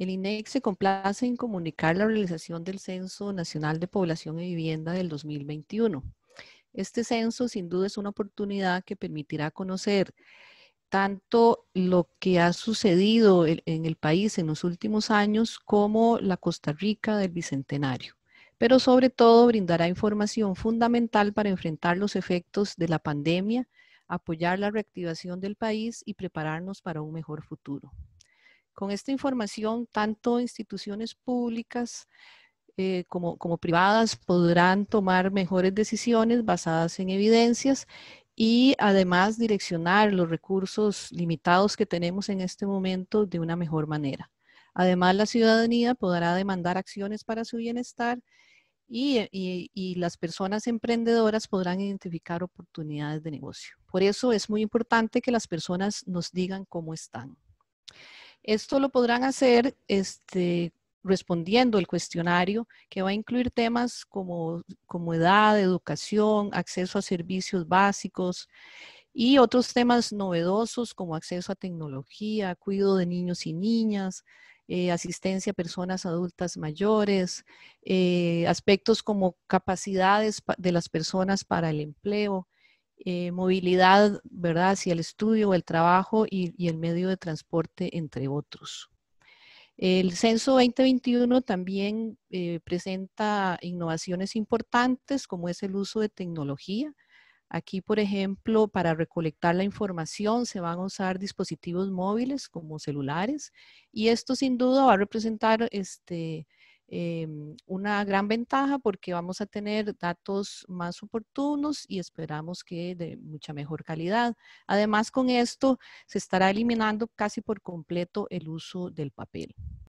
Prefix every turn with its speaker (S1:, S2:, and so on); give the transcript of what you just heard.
S1: El INEC se complace en comunicar la realización del Censo Nacional de Población y Vivienda del 2021. Este censo sin duda es una oportunidad que permitirá conocer tanto lo que ha sucedido en el país en los últimos años como la Costa Rica del Bicentenario, pero sobre todo brindará información fundamental para enfrentar los efectos de la pandemia, apoyar la reactivación del país y prepararnos para un mejor futuro. Con esta información, tanto instituciones públicas eh, como, privadas podrán tomar mejores decisiones basadas en evidencias y además direccionar los recursos limitados que tenemos en este momento de una mejor manera. Además, la ciudadanía podrá demandar acciones para su bienestar y, eh, las personas emprendedoras podrán identificar oportunidades de negocio. Por eso es muy importante que las personas nos digan cómo están. Esto lo podrán hacer este, respondiendo el cuestionario que va a incluir temas como, edad, educación, acceso a servicios básicos y otros temas novedosos como acceso a tecnología, cuidado de niños y niñas, eh, asistencia a personas adultas mayores, eh, aspectos como capacidades de las personas para el empleo, eh, movilidad, ¿verdad? Hacia el estudio o el trabajo y, el medio de transporte, entre otros. El censo 2021 también eh, presenta innovaciones importantes como es el uso de tecnología. Aquí, por ejemplo, para recolectar la información se van a usar dispositivos móviles como celulares y esto sin duda va a representar este, Em, una gran ventaja porque vamos a tener datos más oportunos y esperamos que de mucha mejor calidad. Además, con esto se estará eliminando casi por completo el uso del papel.